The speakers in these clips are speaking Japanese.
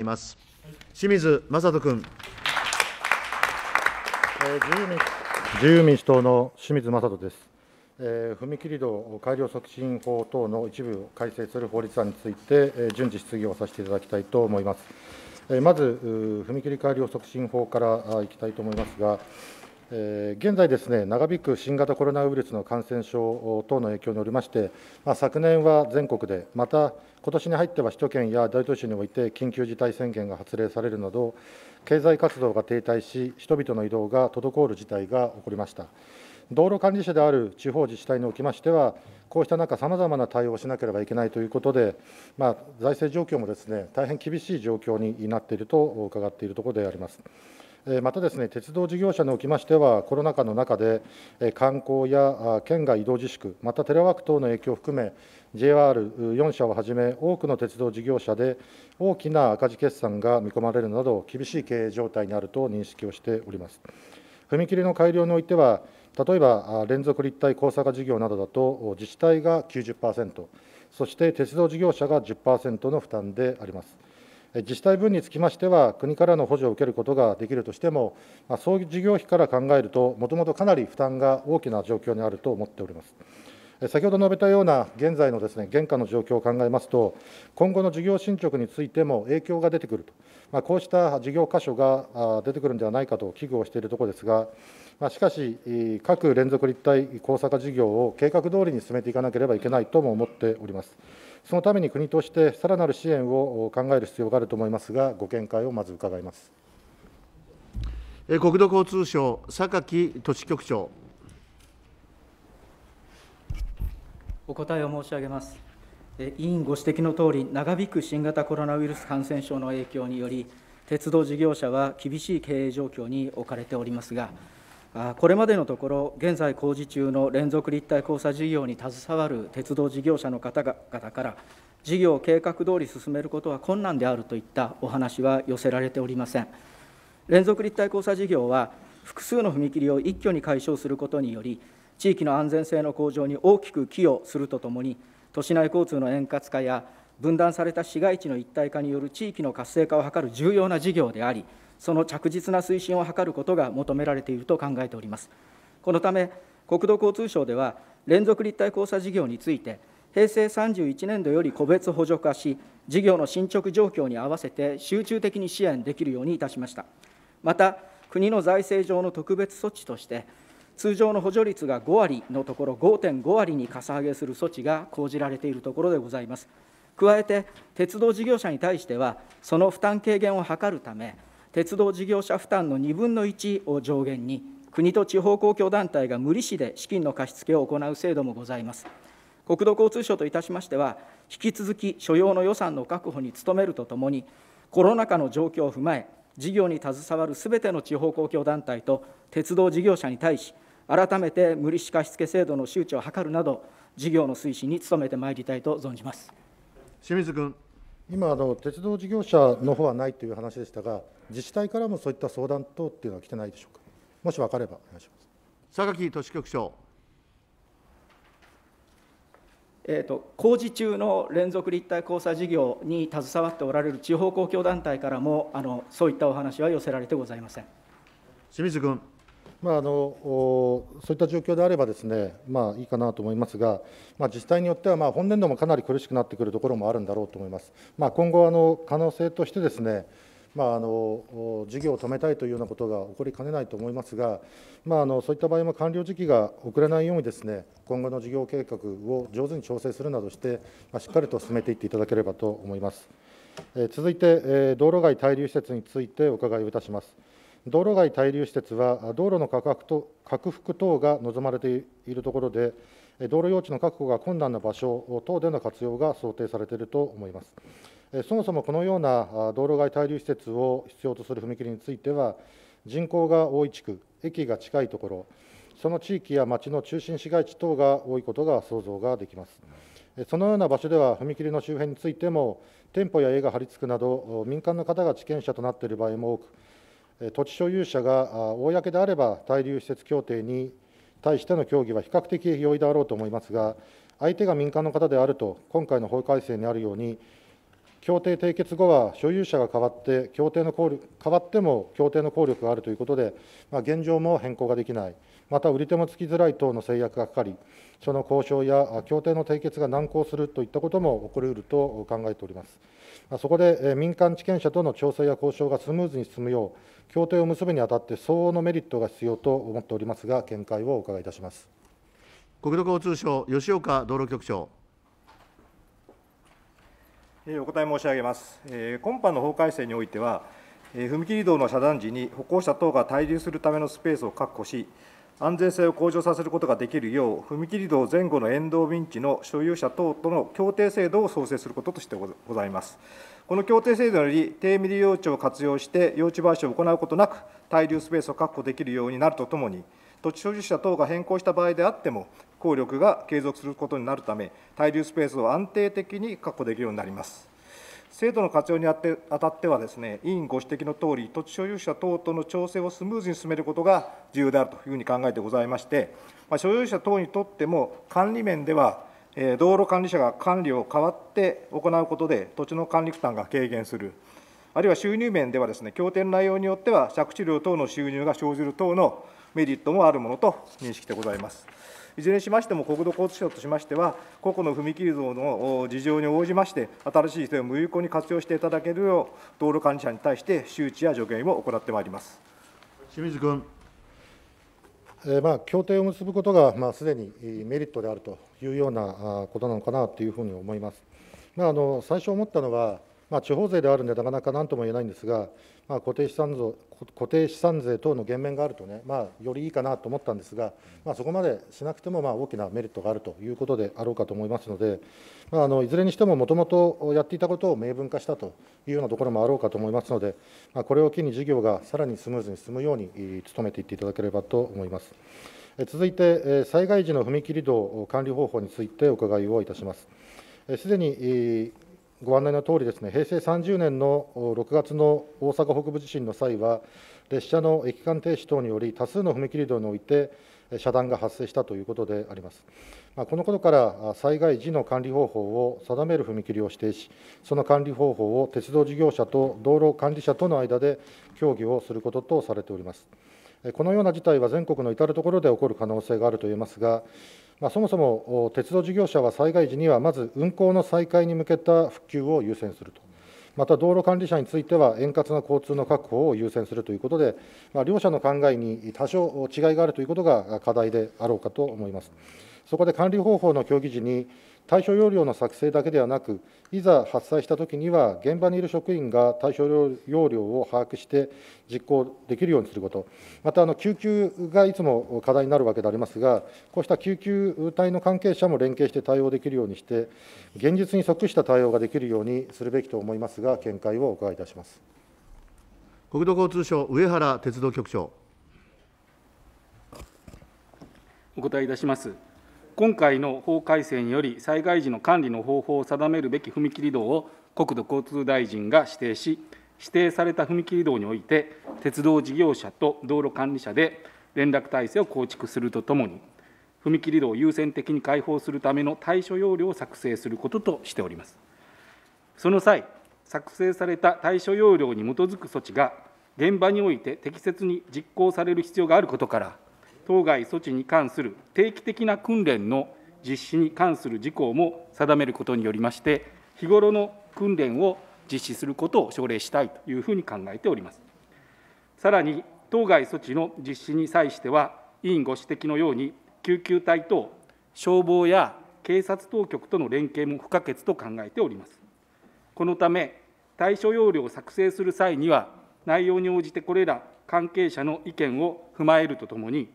います。清水雅人君。自由民主党の清水雅人です。えー、踏切道改良促進法等の一部を改正する法律案について、えー、順次質疑をさせていただきたいと思います。えー、まず、踏切改良促進法からいきたいと思いますが、現在ですね、長引く新型コロナウイルスの感染症等の影響によりまして、まあ、昨年は全国で、また今年に入っては首都圏や大都市において緊急事態宣言が発令されるなど、経済活動が停滞し、人々の移動が滞る事態が起こりました。道路管理者である地方自治体におきましては、こうした中、さまざまな対応をしなければいけないということで、まあ、財政状況もですね大変厳しい状況になっていると伺っているところであります。またですね、鉄道事業者におきましては、コロナ禍の中で、観光や県外移動自粛、またテレワーク等の影響を含め、JR4 社をはじめ、多くの鉄道事業者で大きな赤字決算が見込まれるなど、厳しい経営状態にあると認識をしております。踏切の改良においては、例えば連続立体交差化事業などだと、自治体が90%、そして鉄道事業者が10%の負担であります。自治体分につきましては、国からの補助を受けることができるとしても、総事業費から考えると、もともとかなり負担が大きな状況にあると思っております。先ほど述べたような現在のですね、現下の状況を考えますと、今後の事業進捗についても影響が出てくると、まあ、こうした事業箇所が出てくるんではないかと危惧をしているところですが、まあ、しかし、各連続立体交差化事業を計画通りに進めていかなければいけないとも思っております。そのために国としてさらなる支援を考える必要があると思いますが、ご見解をまず伺います国土交通省、榊都市局長。お答えを申し上げます。委員ご指摘の通り、長引く新型コロナウイルス感染症の影響により、鉄道事業者は厳しい経営状況に置かれておりますが、これまでのところ、現在工事中の連続立体交差事業に携わる鉄道事業者の方々から、事業を計画通り進めることは困難であるといったお話は寄せられておりません。連続立体交差事業は、複数の踏切を一挙に解消することにより、地域の安全性の向上に大きく寄与するとともに、都市内交通の円滑化や分断された市街地の一体化による地域の活性化を図る重要な事業であり、その着実な推進を図ることが求められていると考えております。このため、国土交通省では、連続立体交差事業について、平成31年度より個別補助化し、事業の進捗状況に合わせて集中的に支援できるようにいたしました。また、国の財政上の特別措置として、通常の補助率が5割のところ5.5割にかさ上げする措置が講じられているところでございます。加えて、鉄道事業者に対しては、その負担軽減を図るため、鉄道事業者負担の2分の1を上限に、国と地方公共団体が無利子で資金の貸し付けを行う制度もございます。国土交通省といたしましては、引き続き所要の予算の確保に努めるとともに、コロナ禍の状況を踏まえ、事業に携わるすべての地方公共団体と鉄道事業者に対し、改めて無利子貸付制度の周知を図るなど、事業の推進に努めてまいりたいと存じます。清水君。今あの、鉄道事業者の方はないという話でしたが、自治体からもそういった相談等っていうのは来てないでしょうか、もし分かればお願いします榊都市局長。えーと工事中の連続立体交差事業に携わっておられる地方公共団体からもあのそういったお話は寄せられてございません清水君。まあ、あのそういった状況であればですね、まあ、いいかなと思いますが、まあ、自治体によっては、まあ、本年度もかなり苦しくなってくるところもあるんだろうと思います。まあ、今後あの可能性としてですねまあ、あの事業を止めたいというようなことが起こりかねないと思いますが、まあ、あのそういった場合も完了時期が遅れないようにです、ね、今後の事業計画を上手に調整するなどして、まあ、しっかりと進めていっていただければと思います。え続いて、えー、道路外滞留施設についてお伺いをいたします。道路外滞留施設は道路の拡幅と拡幅等が望まれているところで、道路用地の確保が困難な場所等での活用が想定されていると思います。そもそもこのような道路外滞留施設を必要とする踏切については、人口が多い地区、駅が近いところ、その地域や町の中心市街地等が多いことが想像ができます。そのような場所では、踏切の周辺についても、店舗や家が張り付くなど、民間の方が地権者となっている場合も多く、土地所有者が公であれば、対留施設協定に対しての協議は比較的容易であろうと思いますが、相手が民間の方であると、今回の法改正にあるように、協定締結後は所有者が変わって協定の効力、変わっても協定の効力があるということで、まあ、現状も変更ができない、また売り手もつきづらい等の制約がかかり、その交渉や協定の締結が難航するといったことも起こりうると考えております。そこで民間地権者との調整や交渉がスムーズに進むよう、協定を結ぶにあたって相応のメリットが必要と思っておりますが、見解をお伺いいたします国土交通省、吉岡道路局長。お答え申し上げます。今般の法改正においては、踏切道の遮断時に歩行者等が滞留するためのスペースを確保し、安全性を向上させることができるよう、踏切道前後の沿道便地の所有者等との協定制度を創設することとしてございます。この協定制度により、低未利用地を活用して用地買収を行うことなく、滞留スペースを確保できるようになるとともに、土地所有者等が変更した場合であっても、効力が継続することになるため、滞留スペースを安定的に確保できるようになります。制度の活用にあたってはです、ね、委員ご指摘のとおり、土地所有者等との調整をスムーズに進めることが重要であるというふうに考えてございまして、まあ、所有者等にとっても、管理面では、道路管理者が管理を代わって行うことで、土地の管理負担が軽減する、あるいは収入面ではです、ね、協定の内容によっては、借地料等の収入が生じる等のメリットもあるものと認識でございます。いずれにしましても、国土交通省としましては、個々の踏切像の事情に応じまして、新しい制度を無有効に活用していただけるよう、道路管理者に対して周知や助言を行ってまいります。清水君。まあ、協定を結ぶことが、まあ、すでにメリットであるというようなことなのかなというふうに思います。まあ、あの最初思ったのはまあ、地方税であるんで、なかなかなんとも言えないんですが、まあ、固定資産税固定資産税等の減免があるとね、まあ、よりいいかなと思ったんですが、まあ、そこまでしなくてもまあ大きなメリットがあるということであろうかと思いますので、まあ、あのいずれにしても、もともとやっていたことを明文化したというようなところもあろうかと思いますので、まあ、これを機に事業がさらにスムーズに進むように努めていっていただければと思います。続いて、災害時の踏切道管理方法についてお伺いをいたします。すでにご案内のとおりです、ね、平成30年の6月の大阪北部地震の際は、列車の駅間停止等により、多数の踏切道において遮断が発生したということであります。このことから、災害時の管理方法を定める踏切を指定し、その管理方法を鉄道事業者と道路管理者との間で協議をすることとされております。このような事態は全国の至る所で起こる可能性があるといえますが、まあ、そもそも鉄道事業者は災害時にはまず運行の再開に向けた復旧を優先すると、また道路管理者については円滑な交通の確保を優先するということで、まあ、両者の考えに多少違いがあるということが課題であろうかと思います。そこで管理方法の協議時に対象要領の作成だけではなく、いざ発災したときには、現場にいる職員が対象要領を把握して実行できるようにすること、またあの救急がいつも課題になるわけでありますが、こうした救急隊の関係者も連携して対応できるようにして、現実に即した対応ができるようにするべきと思いますが、見解をお伺いいたします国土交通省、上原鉄道局長。お答えいたします。今回の法改正により、災害時の管理の方法を定めるべき踏切道を国土交通大臣が指定し、指定された踏切道において、鉄道事業者と道路管理者で連絡体制を構築するとともに、踏切道を優先的に開放するための対処要領を作成することとしております。その際、作成された対処要領に基づく措置が、現場において適切に実行される必要があることから、当該措置に関する定期的な訓練の実施に関する事項も定めることによりまして、日頃の訓練を実施することを奨励したいというふうに考えております。さらに、当該措置の実施に際しては、委員ご指摘のように、救急隊等、消防や警察当局との連携も不可欠と考えております。このため、対処要領を作成する際には、内容に応じてこれら関係者の意見を踏まえるとともに、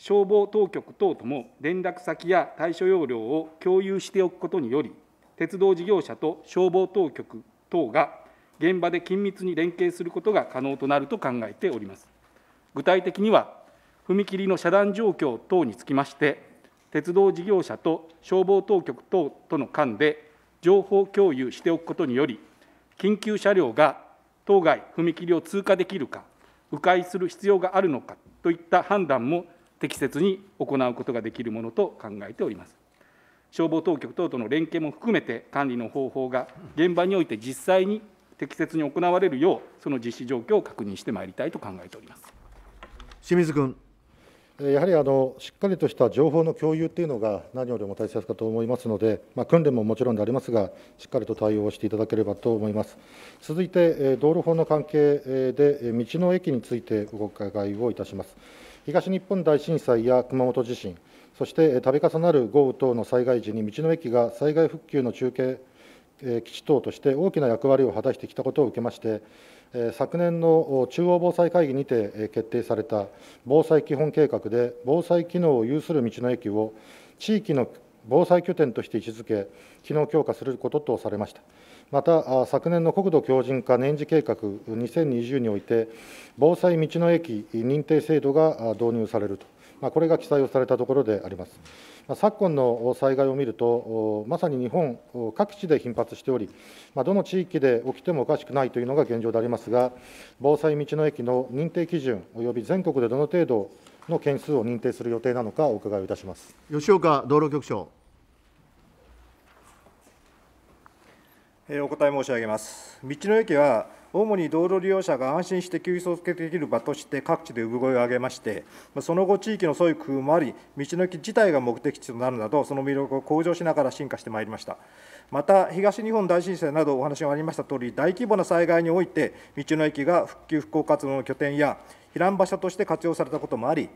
消防当局等とも連絡先や対処要領を共有しておくことにより、鉄道事業者と消防当局等が現場で緊密に連携することが可能となると考えております。具体的には、踏切の遮断状況等につきまして、鉄道事業者と消防当局等との間で情報共有しておくことにより、緊急車両が当該踏切を通過できるか、迂回する必要があるのかといった判断も適切に行うことができるものと考えております。消防当局等との連携も含めて、管理の方法が現場において実際に適切に行われるよう、その実施状況を確認してまいりたいと考えております清水君。やはりあのしっかりとした情報の共有というのが何よりも大切かと思いますので、まあ、訓練ももちろんでありますが、しっかりと対応していただければと思います。続いて、道路法の関係で、道の駅についてお伺いをいたします。東日本大震災や熊本地震、そして度重なる豪雨等の災害時に、道の駅が災害復旧の中継基地等として大きな役割を果たしてきたことを受けまして、昨年の中央防災会議にて決定された防災基本計画で、防災機能を有する道の駅を地域の防災拠点として位置づけ、機能強化することとされました。また昨年の国土強靭化年次計画2020において、防災道の駅認定制度が導入されると、これが記載をされたところであります。昨今の災害を見ると、まさに日本各地で頻発しており、どの地域で起きてもおかしくないというのが現状でありますが、防災道の駅の認定基準および全国でどの程度の件数を認定する予定なのか、お伺いいたします吉岡道路局長。お答え申し上げます。道の駅は主に道路利用者が安心して休息できる場として各地で産声を上げまして、その後、地域の創意工夫もあり、道の駅自体が目的地となるなど、その魅力を向上しながら進化してまいりました。また、東日本大震災などお話がありましたとおり、大規模な災害において、道の駅が復旧・復興活動の拠点や避難場所として活用されたこともあり、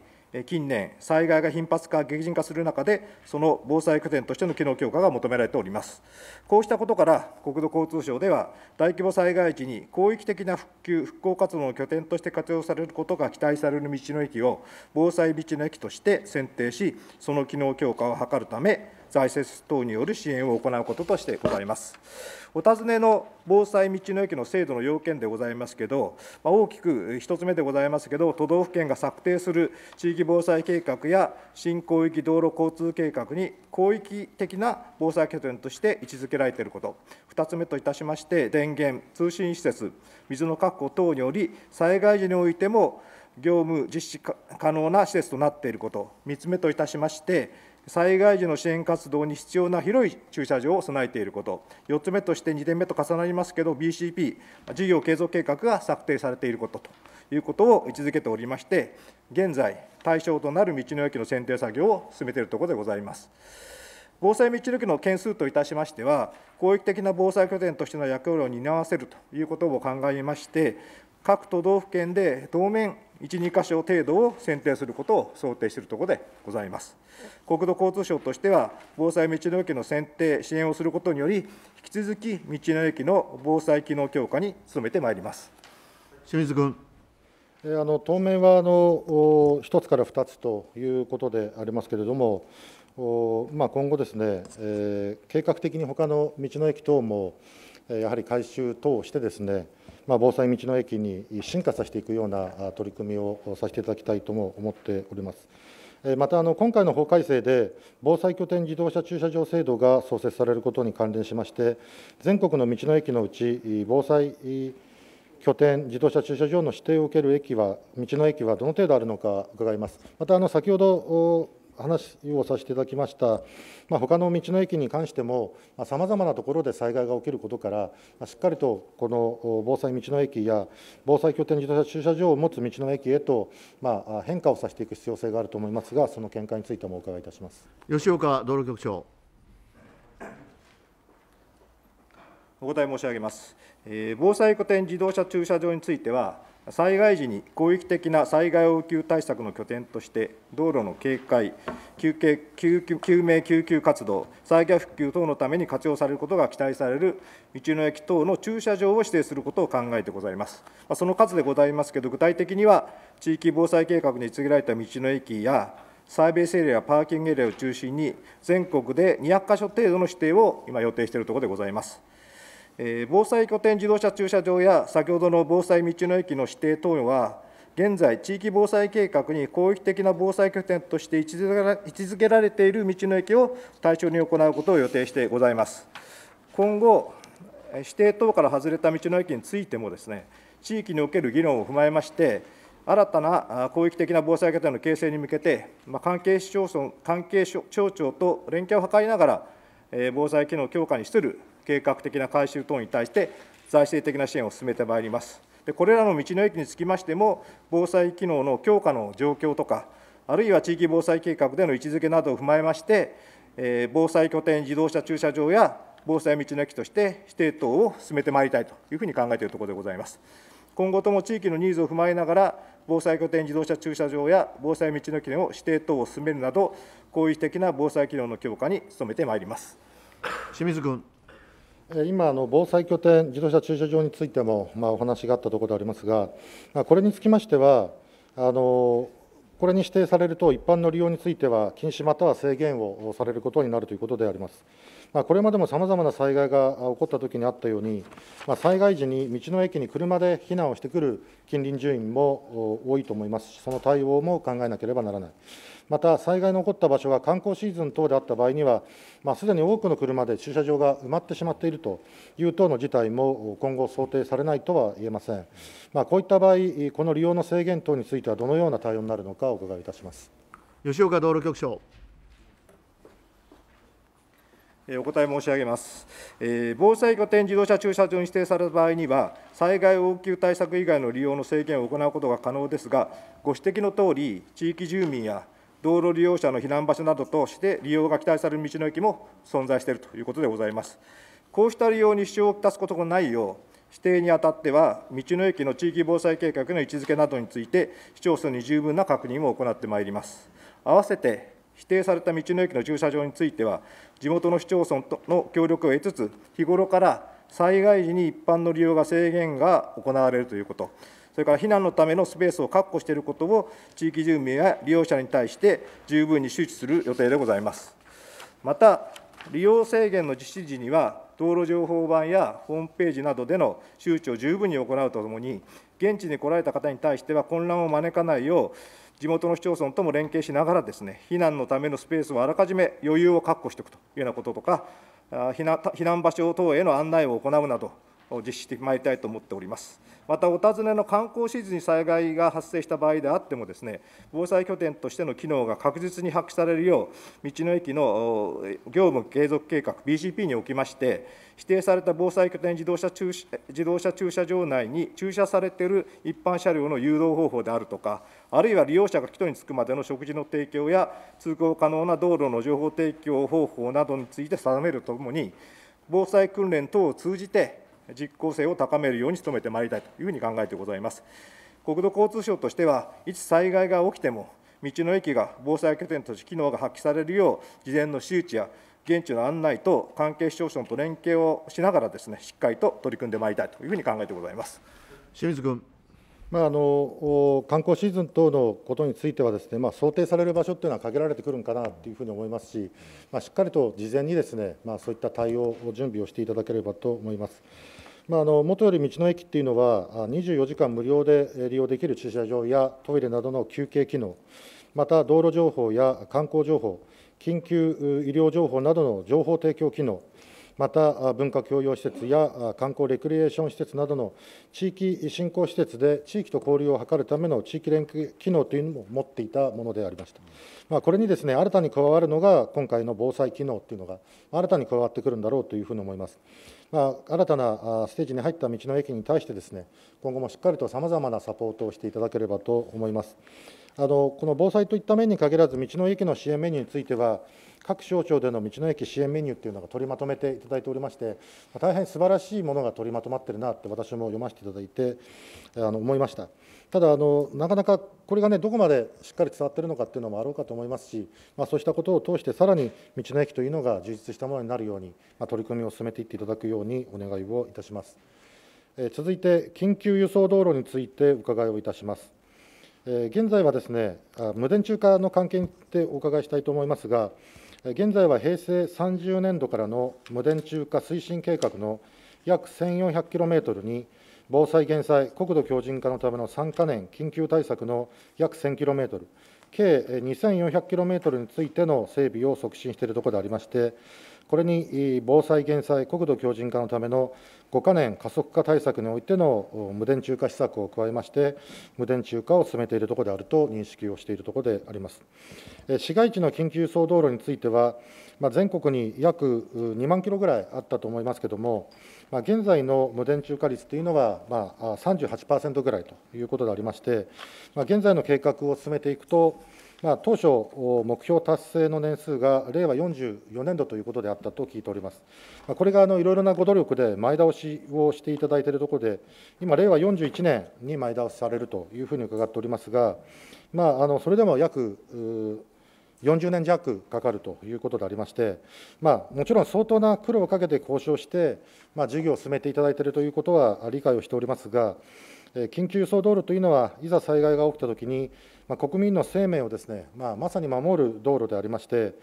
近年、災害が頻発化、激甚化する中で、その防災拠点としての機能強化が求められております。こうしたことから、国土交通省では、大規模災害時に広域的な復旧・復興活動の拠点として活用されることが期待される道の駅を、防災道の駅として選定し、その機能強化を図るため、財政等による支援を行うこととしてございます。お尋ねの防災道の駅の制度の要件でございますけど、ま大きく1つ目でございますけど、都道府県が策定する地域防災計画や新広域道路交通計画に広域的な防災拠点として位置づけられていること、2つ目といたしまして、電源、通信施設、水の確保等により、災害時においても業務実施可能な施設となっていること、3つ目といたしまして、災害時の支援活動に必要な広い駐車場を備えていること、4つ目として2点目と重なりますけど、BCP、事業継続計画が策定されていることということを位置づけておりまして、現在、対象となる道の駅の選定作業を進めているところでございます。防災道の駅の件数といたしましては、広域的な防災拠点としての役割を担わせるということを考えまして、各都道府県で当面1、2箇所程度を選定することを想定しているところでございます。国土交通省としては、防災道の駅の選定、支援をすることにより、引き続き道の駅の防災機能強化に努めてまいります清水君。あの当面はあの1つから2つということでありますけれども、まあ、今後ですね、えー、計画的に他の道の駅等も、やはり改修等をしてですね、まあ、防災道の駅に進化させていくような取り組みをさせていただきたいとも思っております。またあの今回の法改正で、防災拠点自動車駐車場制度が創設されることに関連しまして、全国の道の駅のうち、防災拠点自動車駐車場の指定を受ける駅は、道の駅はどの程度あるのか伺います。またあの先ほど話をさせていただきました、まあ、他の道の駅に関しても、さまざ、まなところで災害が起きることから、しっかりとこの防災道の駅や、防災拠点自動車駐車場を持つ道の駅へと、まあ、変化をさせていく必要性があると思いますが、その見解についてもお伺いいたします吉岡道路局長。お答え申し上げます、え防災拠点自動車駐車場については災害時に広域的な災害応急対策の拠点として、道路の警戒、救急救命救急活動、災害復旧等のために活用されることが期待される道の駅等の駐車場を指定することを考えてございます。その数でございますけど、具体的には、地域防災計画に告げられた道の駅や、サービスエリアやパーキングエリアを中心に、全国で200か所程度の指定を今、予定しているところでございます。防災拠点自動車駐車場や先ほどの防災道の駅の指定等は、現在、地域防災計画に広域的な防災拠点として位置づけられている道の駅を対象に行うことを予定してございます。今後、指定等から外れた道の駅についてもです、ね、地域における議論を踏まえまして、新たな広域的な防災拠点の形成に向けて、関係市町村、関係省庁と連携を図りながら、防災機能強化に資する計画的な改修等に対して財政的な支援を進めてまいります。でこれらの道の駅につきましても、防災機能の強化の状況とか、あるいは地域防災計画での位置づけなどを踏まえまして、えー、防災拠点自動車駐車場や防災道の駅として指定等を進めてまいりたいというふうに考えているところでございます。今後とも地域のニーズを踏まえながら、防災拠点自動車駐車場や防災道の駅の指定等を進めるなど、広域的な防災機能の強化に努めてまいります。清水君。今、防災拠点、自動車駐車場についても、まあ、お話があったところでありますが、これにつきましては、あのこれに指定されると、一般の利用については禁止または制限をされることになるということであります。まあ、これまでもさまざまな災害が起こったときにあったように、まあ、災害時に道の駅に車で避難をしてくる近隣住民も多いと思いますし、その対応も考えなければならない。また災害の起こった場所が観光シーズン等であった場合には、まあ、すでに多くの車で駐車場が埋まってしまっているという等の事態も今後、想定されないとは言えません。まあ、こういった場合、この利用の制限等については、どのような対応になるのか、お伺いいたします吉岡道路局長。お答え申し上げます。防災拠点自動車駐車場に指定された場合には、災害応急対策以外の利用の制限を行うことが可能ですが、ご指摘のとおり、地域住民や道路利用者の避難場所などとして利用が期待される道の駅も存在しているということでございます。こうした利用に支障をきたすことがないよう、指定にあたっては、道の駅の地域防災計画の位置づけなどについて、市町村に十分な確認を行ってまいります。合わせて、指定された道の駅の駐車場については、地元の市町村との協力を得つつ、日頃から災害時に一般の利用が制限が行われるということ、それから避難のためのスペースを確保していることを、地域住民や利用者に対して十分に周知する予定でございます。また、利用制限の実施時には、道路情報板やホームページなどでの周知を十分に行うとともに、現地に来られた方に対しては混乱を招かないよう、地元の市町村とも連携しながらです、ね、避難のためのスペースをあらかじめ余裕を確保しておくというようなこととか、避難避難場所等への案内を行うなど、実施してまいりたいと思っております。また、お尋ねの観光シーズンに災害が発生した場合であってもです、ね、防災拠点としての機能が確実に発揮されるよう、道の駅の業務継続計画、BCP におきまして、指定された防災拠点自動車駐自動車駐車場内に駐車されている一般車両の誘導方法であるとか、あるいは利用者が基礎に着くまでの食事の提供や、通行可能な道路の情報提供方法などについて定めるとともに、防災訓練等を通じて、実効性を高めるように努めてまいりたいというふうに考えてございます。国土交通省としては、いつ災害が起きても、道の駅が防災拠点として機能が発揮されるよう、事前の周知や現地の案内と関係市町村と連携をしながらです、ね、しっかりと取り組んでまいりたいというふうに考えてございます清水君。まあ、あの観光シーズン等のことについてはですね、まあ、想定される場所というのは限られてくるんかなというふうに思いますし、まあ、しっかりと事前にですね、ねまあ、そういった対応、準備をしていただければと思います。まあ、あの元より道の駅っていうのは、24時間無料で利用できる駐車場やトイレなどの休憩機能、また道路情報や観光情報、緊急医療情報などの情報提供機能、また文化共用施設や観光レクリエーション施設などの地域振興施設で地域と交流を図るための地域連携機能というのも持っていたものでありました。まあ、これにですね新たに加わるのが今回の防災機能というのが新たに加わってくるんだろうというふうに思います。まあ、新たなステージに入った道の駅に対してですね今後もしっかりとさまざまなサポートをしていただければと思います。あのこの防災といった面に限らず、道の駅の支援メニューについては、各省庁での道の駅支援メニューというのが取りまとめていただいておりまして、大変素晴らしいものが取りまとまっているなって、私も読ませていただいてあの思いました。ただあの、なかなかこれが、ね、どこまでしっかり伝わっているのかというのもあろうかと思いますし、まあ、そうしたことを通して、さらに道の駅というのが充実したものになるように、まあ、取り組みを進めていっていただくようにお願いをいたします。え続いて、緊急輸送道路について伺いをいたします。え現在はですね無電柱化の関係についてお伺いしたいと思いますが、現在は平成30年度からの無電柱化推進計画の約1400キロメートルに、防災・減災、国土強靭化のための3か年緊急対策の約1000キロメートル、計2400キロメートルについての整備を促進しているところでありまして、これに防災・減災、国土強靭化のための5か年加速化対策においての無電柱化施策を加えまして、無電柱化を進めているところであると認識をしているところであります。市街地の緊急輸送道路については、まあ、全国に約2万キロぐらいあったと思いますけれども、まあ、現在の無電柱化率というのは、まあ、38%ぐらいということでありまして、まあ、現在の計画を進めていくと、まあ、当初、目標達成の年数が令和44年度ということであったと聞いております。これがあのいろいろなご努力で前倒しをしていただいているところで、今、令和41年に前倒しされるというふうに伺っておりますが、まあ、あのそれでも約40年弱かかるということでありまして、まあ、もちろん相当な苦労をかけて交渉して、まあ、事業を進めていただいているということは理解をしておりますが、緊急輸送道路というのは、いざ災害が起きたときに、まあ、国民の生命をですね、まあ、まさに守る道路でありまして、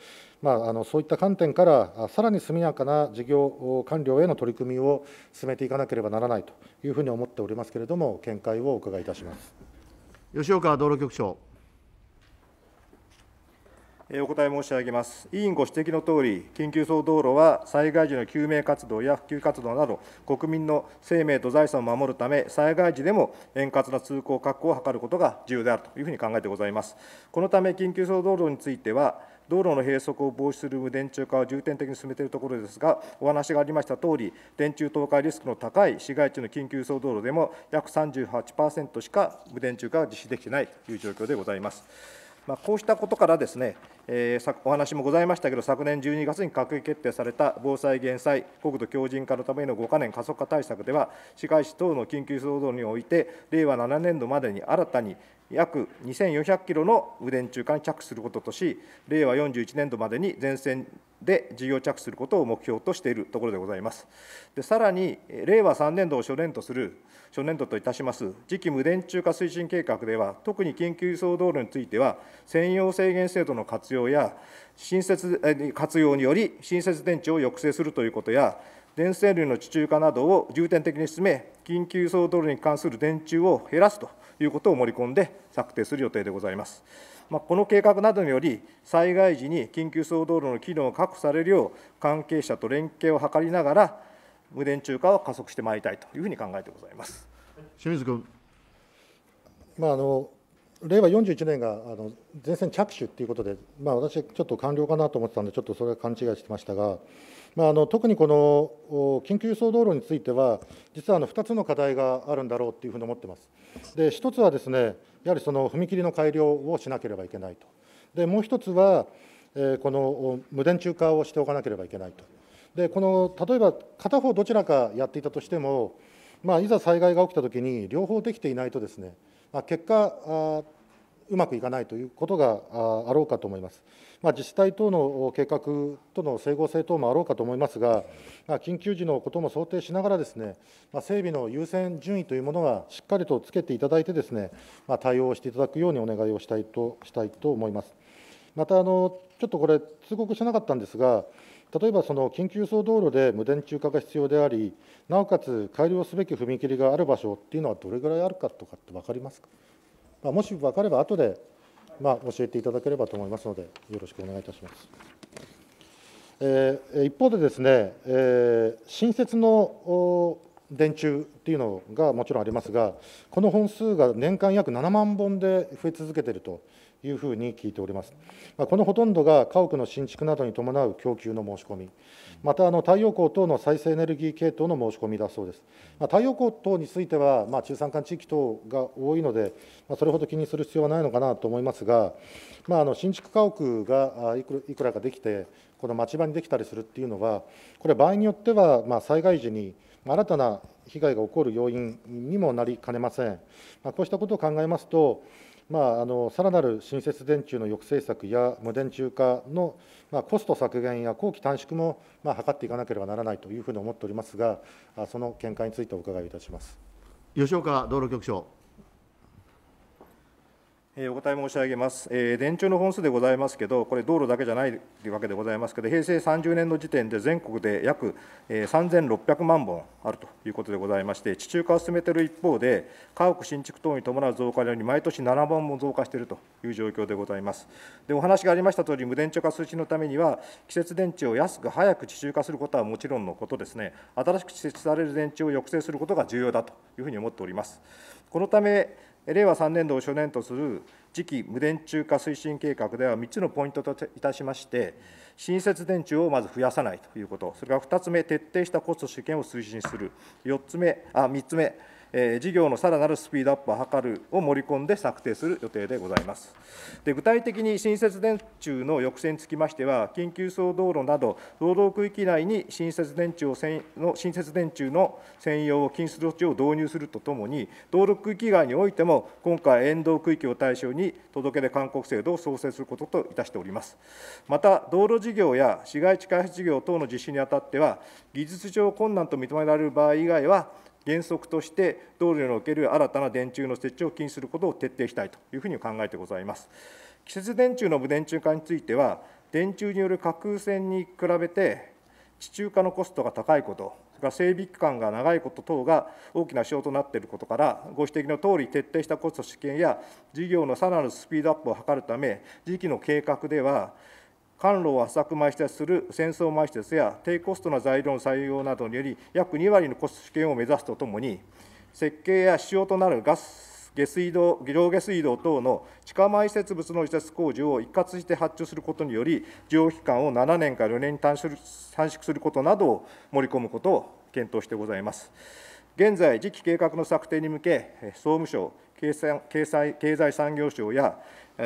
まあ、あのそういった観点から、さらに速やかな事業完了への取り組みを進めていかなければならないというふうに思っておりますけれども、見解をお伺いいたします吉岡道路局長。お答え申し上げます。委員ご指摘のとおり、緊急走道路は災害時の救命活動や普及活動など、国民の生命と財産を守るため、災害時でも円滑な通行確保を図ることが重要であるというふうに考えてございます。このため、緊急走道路については、道路の閉塞を防止する無電柱化を重点的に進めているところですが、お話がありましたとおり、電柱倒壊リスクの高い市街地の緊急走道路でも、約38%しか無電柱化が実施できていないという状況でございます。まあ、こうしたことからですね、えー、お話もございましたけど、昨年12月に閣議決定された防災・減災、国土強靭化のための5か年加速化対策では、市街地等の緊急騒動において、令和7年度までに新たに約2400キロの雨電中化に着手することとし、令和41年度までに全線で事業着手することを目標としているところでございます。でさらに、令和3年度を初年とする、初年度といたします次期無電柱化推進計画では、特に緊急輸送道路については、専用制限制度の活用用や新設活用により、新設電池を抑制するということや、電線類の地中化などを重点的に進め、緊急送道路に関する電柱を減らすということを盛り込んで策定する予定でございます。まあ、この計画などにより、災害時に緊急送道路の機能を確保されるよう、関係者と連携を図りながら、無電柱化を加速してまいりたいというふうに考えてございます。清水君、まあ、あの令和41年があの前線着手ということで、まあ、私、ちょっと完了かなと思ってたんで、ちょっとそれは勘違いしてましたが、まあ、あの特にこの緊急輸送道路については、実はあの2つの課題があるんだろうというふうに思ってます。で1つはですねやはりその踏切の改良をしなければいけないと、でもう1つは、えー、この無電柱化をしておかなければいけないと、でこの例えば片方どちらかやっていたとしても、まあ、いざ災害が起きたときに、両方できていないとですね、まあ、結果うまくいかないということがあろうかと思います。まあ、自治体等の計画との整合性等もあろうかと思いますが、まあ、緊急時のことも想定しながらですね、まあ、整備の優先順位というものはしっかりとつけていただいてですね、ま対応していただくようにお願いをしたいとしたいと思います。またあのちょっとこれ通告しなかったんですが、例えばその緊急輸送道路で無電柱化が必要であり、なおかつ改良すべき踏切がある場所っていうのはどれぐらいあるかとかって分かりますか、まあ、もし分かれば後で、ま教えていただければと思いますので、よろしくお願いいたします。えー、一方でですね、えー、新設の電柱っていうのがもちろんありますが、この本数が年間約7万本で増え続けているというふうに聞いております。まあ、このほとんどが家屋の新築などに伴う供給の申し込み、またあの太陽光等の再生エネルギー系統の申し込みだそうです。まあ、太陽光等については、まあ、中山間地域等が多いので、まあ、それほど気にする必要はないのかなと思いますが、まあ、あの新築家屋がいくいくらかできて、この町場にできたりするっていうのは、これ、場合によっては、まあ、災害時に新たな被害が起こる要因にもなりかねません。まあ、こうしたことを考えますと、まあ、あのさらなる新設電柱の抑制策や無電柱化の、まあ、コスト削減や工期短縮も、まあ、図っていかなければならないというふうに思っておりますが、その見解についてお伺いいたします吉岡道路局長。お答え申し上げます、えー、電柱の本数でございますけど、これ、道路だけじゃないというわけでございますけど、平成30年の時点で全国で約、えー、3600万本あるということでございまして、地中化を進めている一方で、家屋新築等に伴う増加により、毎年7万も増加しているという状況でございます。でお話がありましたとおり、無電柱化推進のためには、季節電池を安く早く地中化することはもちろんのことですね、新しく設置される電池を抑制することが重要だというふうに思っております。このため令和3年度を初年とする次期無電柱化推進計画では3つのポイントといたしまして、新設電柱をまず増やさないということ、それから2つ目、徹底したコスト主権を推進する、4つ目あ3つ目、事業のさらなるスピードアップを図るを盛り込んで策定する予定でございます。で具体的に新設電柱の抑制につきましては、緊急走道路など、労働区域内に新設電柱を専の新設電柱の専用を禁止措置を導入するとともに、道路区域外においても、今回、沿道区域を対象に届け出勧告制度を創設することといたしております。また、道路事業や市街地開発事業等の実施にあたっては、技術上困難と認められる場合以外は、原則として道路における新たな電柱の設置を禁止することを徹底したいというふうに考えてございます。季節電柱の無電柱化については、電柱による架空線に比べて、地中化のコストが高いこと、それから整備期間が長いこと等が大きな仕様となっていることから、ご指摘のとおり、徹底したコスト試験や事業のさらなるスピードアップを図るため、時期の計画では、販路を圧搾埋設する戦争埋設や低コストな材料の採用などにより、約2割のコスト試験を目指すとともに、設計や使用となるガス、下水道、技量下水道等の地下埋設物の移設工事を一括して発注することにより、需要期間を7年から4年に短縮することなどを盛り込むことを検討してございます。現在、次期計画の策定に向け、総務省、経済経済産業省や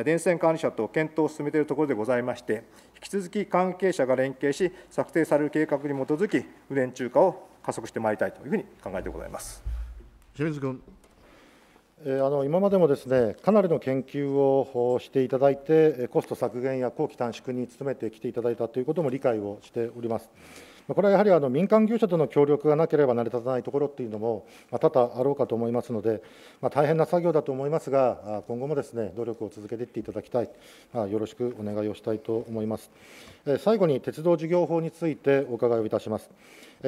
電線管理者と検討を進めているところでございまして、引き続き関係者が連携し、策定される計画に基づき、雨電中華を加速してまいりたいというふうに考えてございます清水君。あの今までもですねかなりの研究をしていただいて、コスト削減や工期短縮に努めてきていただいたということも理解をしております。これはやはりあの民間業者との協力がなければ成り立たないところというのも、多々あろうかと思いますので、ま大変な作業だと思いますが、今後もですね努力を続けていっていただきたい、まよろしくお願いをしたいと思います。最後に鉄道事業法についてお伺いをいたします。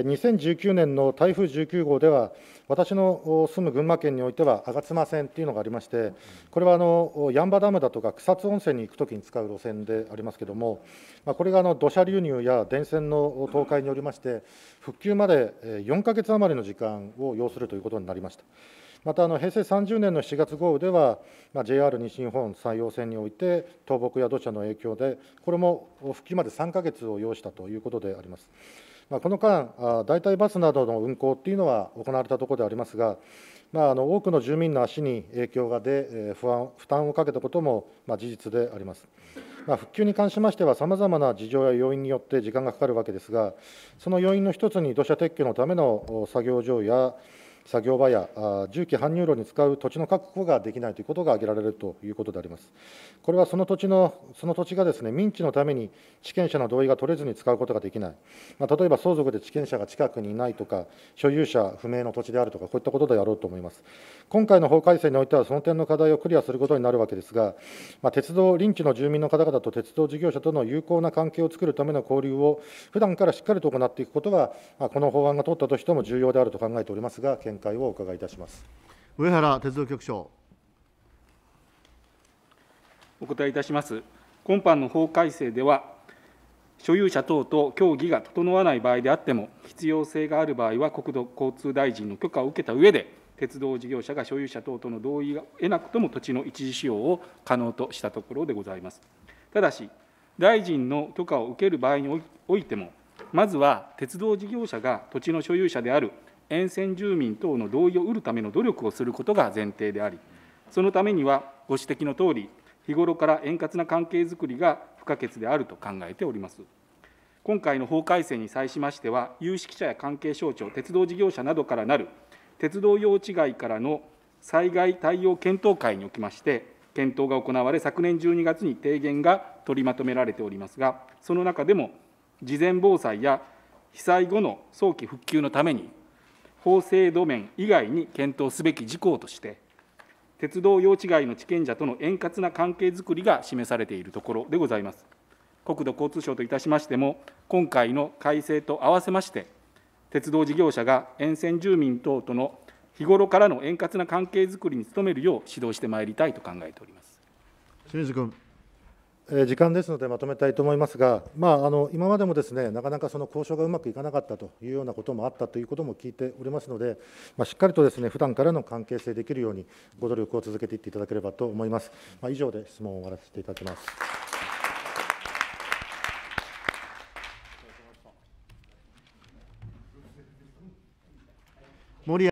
2019年の台風19号では、私の住む群馬県においては、吾妻線というのがありまして、これはあの八バダムだとか草津温泉に行くときに使う路線でありますけれども、まこれがあの土砂流入や電線の倒壊によりまして、復旧まで4か月余りの時間を要するということになりました。またあの平成30年の7月豪雨では、まあ、JR 西日本山陽線において倒木や土砂の影響で、これも復帰まで3か月を要したということであります。まあ、この間、代替バスなどの運行っていうのは行われたところでありますが、まあ、あの多くの住民の足に影響が出、不安負担をかけたことも、まあ、事実であります。まあ、復旧に関しましては、さまざまな事情や要因によって時間がかかるわけですが、その要因の一つに土砂撤去のための作業場や、作業場や重機搬入路に使う土地の確保ができないということが挙げられるということであります。これはその土地のその土地がですね民地のために地権者の同意が取れずに使うことができない、まあ、例えば相続で地権者が近くにいないとか、所有者不明の土地であるとか、こういったことであろうと思います。今回の法改正においては、その点の課題をクリアすることになるわけですが、まあ、鉄道、臨地の住民の方々と鉄道事業者との有効な関係を作るための交流を、普段からしっかりと行っていくことが、まあ、この法案が通ったとしても重要であると考えておりますが、見解をお伺いいたします上原鉄道局長。お答えいたします。今般の法改正では、所有者等と協議が整わない場合であっても、必要性がある場合は国土交通大臣の許可を受けた上で、鉄道事業者が所有者等との同意が得なくとも土地の一時使用を可能としたところでございます。ただし、大臣の許可を受ける場合においても、まずは鉄道事業者が土地の所有者である沿線住民等の同意を得るための努力をすることが前提であり、そのためにはご指摘のとおり、日頃から円滑な関係づくりが不可欠であると考えております。今回の法改正に際しましては、有識者や関係省庁、鉄道事業者などからなる鉄道用地外からの災害対応検討会におきまして、検討が行われ、昨年12月に提言が取りまとめられておりますが、その中でも、事前防災や被災後の早期復旧のために法制度面以外に検討すべき事項として、鉄道用地外の地権者との円滑な関係づくりが示されているところでございます。国土交通省といたしましても、今回の改正と合わせまして、鉄道事業者が沿線住民等との日頃からの円滑な関係づくりに努めるよう指導してまいりたいと考えております。清水君。時間ですのでまとめたいと思いますが、まあ、あの今までもですねなかなかその交渉がうまくいかなかったというようなこともあったということも聞いておりますので、まあ、しっかりとですね普段からの関係性できるようにご努力を続けていっていただければと思います。まあ、以上で質問を終わらせていただきます。森